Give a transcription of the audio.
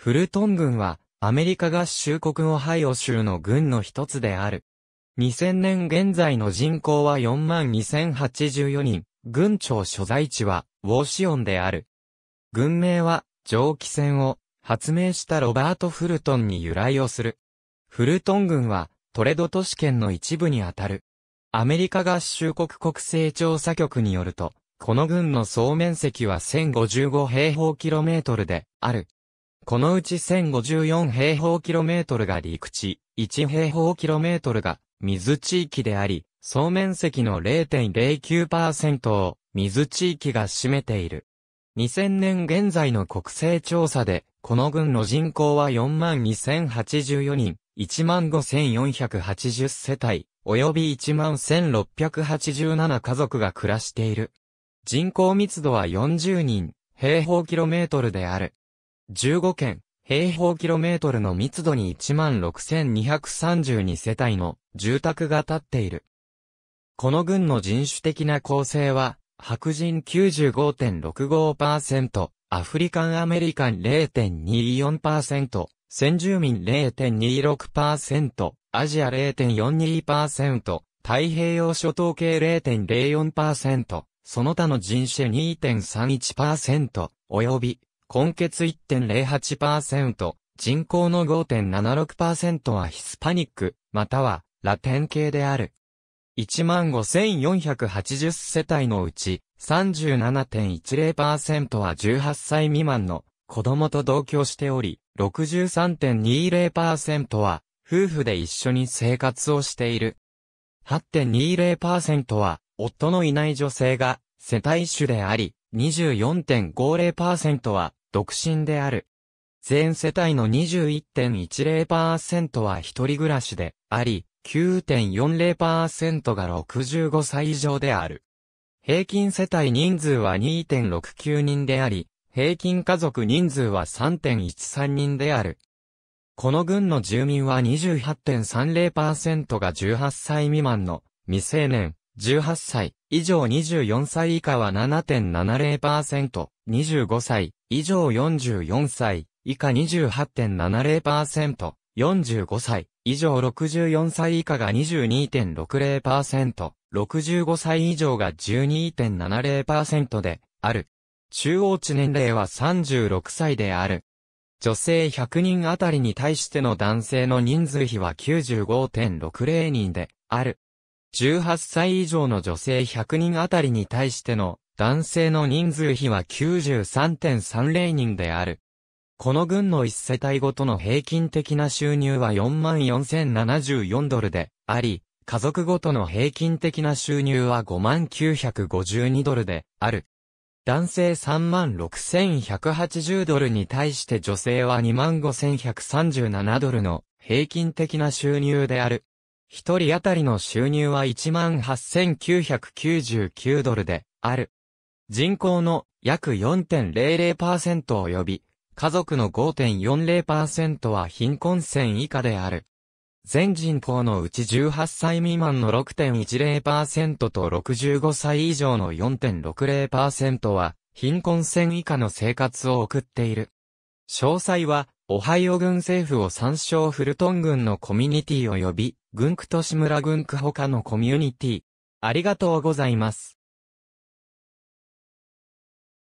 フルトン軍は、アメリカ合衆国オハイオ州の軍の一つである。2000年現在の人口は42,084人、軍庁所在地は、ウォーシオンである。軍名は、蒸気船を、発明したロバート・フルトンに由来をする。フルトン軍は、トレド都市圏の一部にあたる。アメリカ合衆国国勢調査局によると、この軍の総面積は1055平方キロメートルで、ある。このうち1054平方キロメートルが陸地、1平方キロメートルが水地域であり、総面積の0.09%を水地域が占めている。2000年現在の国勢調査で、この軍の人口は42,084人、15,480世帯、及び11,687家族が暮らしている。人口密度は40人、平方キロメートルである。15県、平方キロメートルの密度に16,232世帯の住宅が建っている。この郡の人種的な構成は、白人95.65%、アフリカンアメリカン0.24%、先住民0.26%、アジア0.42%、太平洋諸島系0.04%、その他の人種2.31%、及び根血1.08%、人口の5.76%はヒスパニック、またはラテン系である。15,480世帯のうち、37.10%は18歳未満の子供と同居しており、63.20%は夫婦で一緒に生活をしている。8.20%は夫のいない女性が世帯主であり、24.50%は独身である。全世帯の21.10%は一人暮らしであり、9.40%が65歳以上である。平均世帯人数は2.69人であり、平均家族人数は3.13人である。この群の住民は28.30%が18歳未満の未成年、18歳以上24歳以下は7.70%、25歳以上44歳以下28.70%、45歳以上64歳以下が22.60%、65歳以上が12.70%である。中央値年齢は36歳である。女性100人あたりに対しての男性の人数比は95.60人である。18歳以上の女性100人あたりに対しての男性の人数比は93.30人である。この軍の1世帯ごとの平均的な収入は44,074ドルであり、家族ごとの平均的な収入は5952ドルである。男性36,180ドルに対して女性は25,137ドルの平均的な収入である。一人当たりの収入は18,999ドルである。人口の約4.00%及び、家族の5.40%は貧困線以下である。全人口のうち18歳未満の6.10%と65歳以上の4.60%は貧困線以下の生活を送っている。詳細はオハイオ軍政府を参照フルトン軍のコミュニティ及び、軍区都市村軍区他のコミュニティ。ありがとうございます。